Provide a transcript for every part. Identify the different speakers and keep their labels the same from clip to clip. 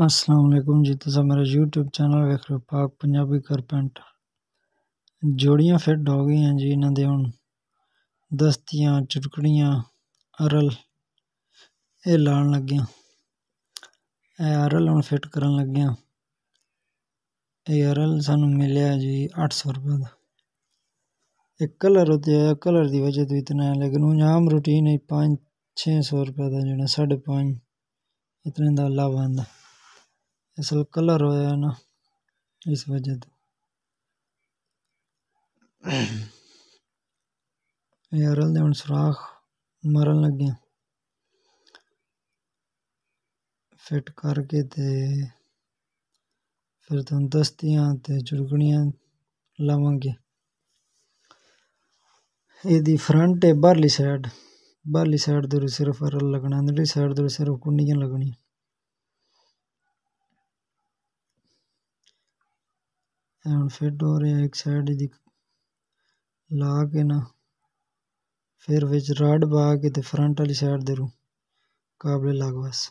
Speaker 1: असलम जी तो मेरा YouTube channel वेख रहे हो पाक पंजाबी करपेंट जोड़ियाँ फिट हो गई हैं जी इन्हें हूँ दस्तियाँ चुटकड़ियाँ अरल ये ला लगियाँ अरल हम फिट कर लगियाँ अरल सू मिले जी अठ सौ रुपये का एक कलर होता कलर की वजह तो इतना है लेकिन हूँ आम रूटीन है पाँच छे सौ रुपये का जो साढ़े पाँच इतने का लाभ आता असल कलर होया ना इस वजह तो यार रल हम सुराख मरन लगे फिट करके ते फिर तुम दस्तिया चुड़कनिया लवेंगे यदि फ्रंट है बहरली सैड बहरली साइड दूर सिर्फ रल लगना अंदरली साइड दूर सिर्फ कुंडियां लगनिया ਐਂਡ ਫਿੱਟ ਹੋ ਰਿਹਾ ਇੱਕ ਸਾਈਡ ਦੀ ਲਾ ਕੇ ਨਾ ਫਿਰ ਵਿੱਚ ਰਾਡ ਪਾ ਕੇ ਤੇ ਫਰੰਟ ਵਾਲੀ ਸਾਈਡ ਦੇ ਰੂ ਕਾਬਲੇ ਲਾਗ ਬਸ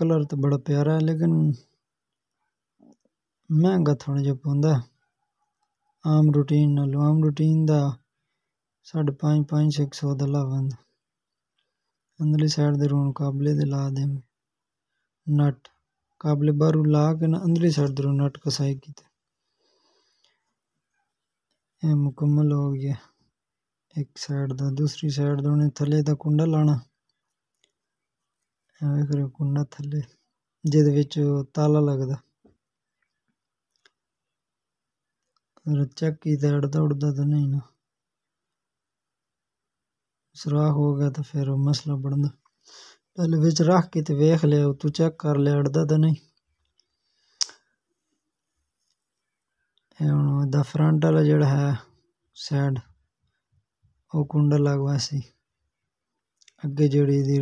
Speaker 1: ਕਲਰ ਤਾਂ ਬੜਾ ਪਿਆਰਾ ਹੈ ਲੇਕਿਨ ਮਹਿੰਗਾ ਥੋੜਾ ਜਿਹਾ ਪਉਂਦਾ ਆਮ ਰੂਟੀਨ ਨਾਲ ਆਮ ਰੂਟੀਨ ਦਾ 5.5 5-600 ਦਾ ਲਾਵੰਦ ਅੰਦਰਲੀ ਸਾਈਡ ਦੇ ਰੂਨ ਕਾਬਲੇ ਦੇ ਲਾ ਦੇ ਨਟ ਕਾਬਲੇ ਬਾਰੂ ਲਾ ਕੇ ਨਾ ਅੰਦਰੀ ਸੜ ਦਰੋ ਨਟ ਕਸਾਈ ਕੀਤਾ ਇਹ ਮੁਕੰਮਲ ਹੋ ਗਿਆ ਇੱਕ ਸਾਈਡ ਦਾ ਦੂਸਰੀ ਸਾਈਡ ਦਾ ਉਹਨੇ ਥੱਲੇ ਦਾ ਕੁੰਡਾ ਲਾਣਾ ਐ ਕਰੇ ਕੁੰਡਾ ਥੱਲੇ ਜਿਹਦੇ ਵਿੱਚ ਤਾਲਾ ਲੱਗਦਾ ਰੱਚਕ ਕੀ ਦੜ ਦੜਦਾ ਤਾਂ ਨਹੀਂ ਨਾ ਸਰਾ ਹੋ ਗਿਆ ਤਾਂ ਫਿਰ ਮਸਲਾ ਬਣਦਾ दिल बच्च रख के वेख लिया तू चेक कर लिया अड़ता तो नहीं हम फ्रंट वाला जोड़ा है सैड वह कुंड लगवा सी अगे जोड़ी दी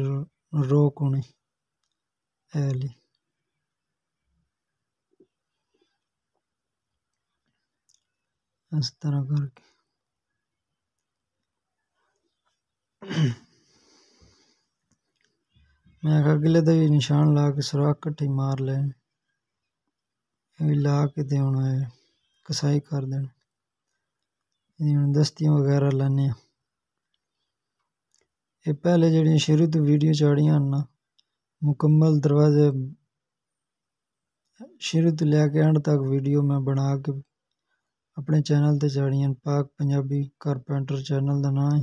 Speaker 1: रो कुनी ऐली इस तरह करके मैं अगले दा भी निशान ला के सुराख कट्ठी मार लैन ला के देना है कसाई कर दे दस्ती वगैरह लाने ये पहले जड़ी शुरू तो वीडियो चाड़िया ना मुकम्मल दरवाजे शुरू तो लैके एंड तक वीडियो मैं बना के अपने चैनल पर चाड़िया पाक पंजाबी कारपेंटर चैनल का ना है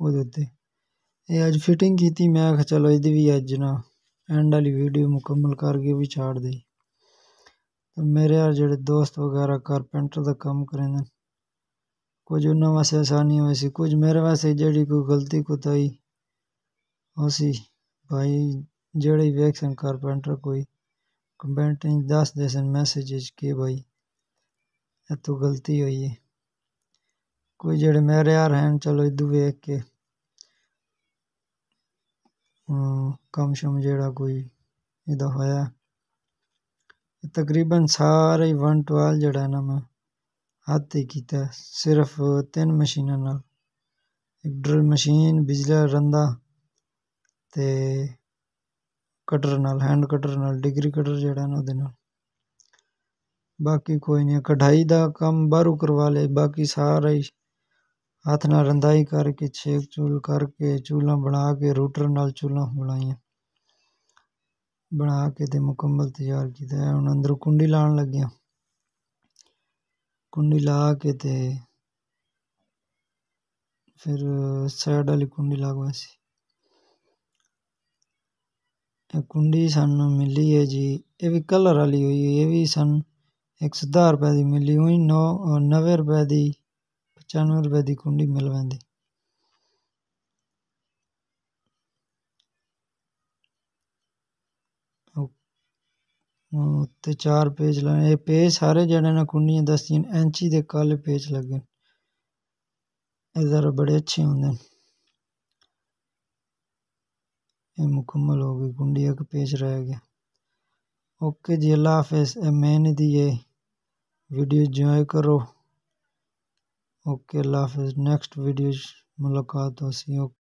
Speaker 1: वो उत्ते ये आज फिटिंग की थी मैं चलो ये भी अज ना एंड वाली वीडियो मुकम्मल करके भी छाड़ दी तो मेरे यार जो दोस्त वगैरह कारपेंटर का काम करें कुछ उन्होंने वास्ते आसानी हो सी कुछ मेरे वास्ते जड़ी कोई गलती कुताई उसी भाई जड़े वेख सन कारपेंटर कोई कमेंट दस दे सन मैसेज के भाई इतों गलती हुई है कोई जड़े मेरे यार हैं चलो इधर वेख के ਕੰਮ ਸ਼ਮ ਜਿਹੜਾ ਕੋਈ ਇਹਦਾ ਹੋਇਆ ਤਕਰੀਬਨ ਸਾਰੇ 112 ਵਨ ਜਿਹੜਾ ਨਾ ਮੈਂ ਹੱਥੇ ਕੀਤਾ ਸਿਰਫ ਤਿੰਨ ਮਸ਼ੀਨਾਂ ਨਾਲ ਇੱਕ ਡਰਿਲ ਮਸ਼ੀਨ ਬਿਜਲਾ ਰੰਦਾ ਤੇ ਕਟਰ ਨਾਲ ਹੈਂਡ ਕਟਰ ਨਾਲ ਡਿਗਰੀ ਕਟਰ ਜਿਹੜਾ ਨਾ ਉਹਦੇ ਨਾਲ ਬਾਕੀ ਕੋਈ ਨਹੀਂ ਕਢਾਈ ਦਾ ਕੰਮ ਬਾਹਰੋਂ ਕਰਵਾ ਲਿਆ ਬਾਕੀ ਸਾਰਾ ਹੀ ਹੱਥ ਨਾਲ ਰੰਧਾਈ ਕਰਕੇ ਛੇਕ ਚੂਲ ਕਰਕੇ ਚੂਲਾਂ ਬਣਾ ਕੇ ਰੂਟਰ ਨਾਲ ਚੂਲਾਂ ਬਣਾਈਆਂ ਬਣਾ ਕੇ ਤੇ ਮੁਕੰਮਲ ਤਿਆਰ ਕੀਤਾ ਹੁਣ ਅੰਦਰੋਂ ਕੁੰਡੀ ਲਾਣ ਲੱਗਿਆ ਕੁੰਡੀ ਲਾ ਕੇ ਤੇ ਫਿਰ ਸਾਈਡ ਵਾਲੀ ਕੁੰਡੀ ਲਾਗਵਾ ਸੀ ਇਹ ਕੁੰਡੀ ਸਾਨੂੰ ਮਿਲੀ ਹੈ ਜੀ ਇਹ ਵੀ ਕਲਰ ਵਾਲੀ ਹੋਈ ਹੈ ਇਹ ਵੀ ਸਾਨੂੰ 110 ਰੁਪਏ ਦੀ ਮਿਲੀ ਹੋਈ 9 90 ਰੁਪਏ ਦੀ पचानवे रुपए की कुंडी मिल మిలవంది उत्ते चार पेज लाने ये पेज सारे जेह्ड़े न कुंडियां दसदियां न ऐंची दे काले पेज लगे इधर बड़े अच्छे होंगे ये मुकम्मल हो गई कुंडी एक पेज रह गया ओके जी अल्लाह हाफिज़ ए मेहनत ये वीडियो जॉय करो ओके अल्लाह हाफिज़ नेक्स्ट वीडियो मुलाकात होसी ओके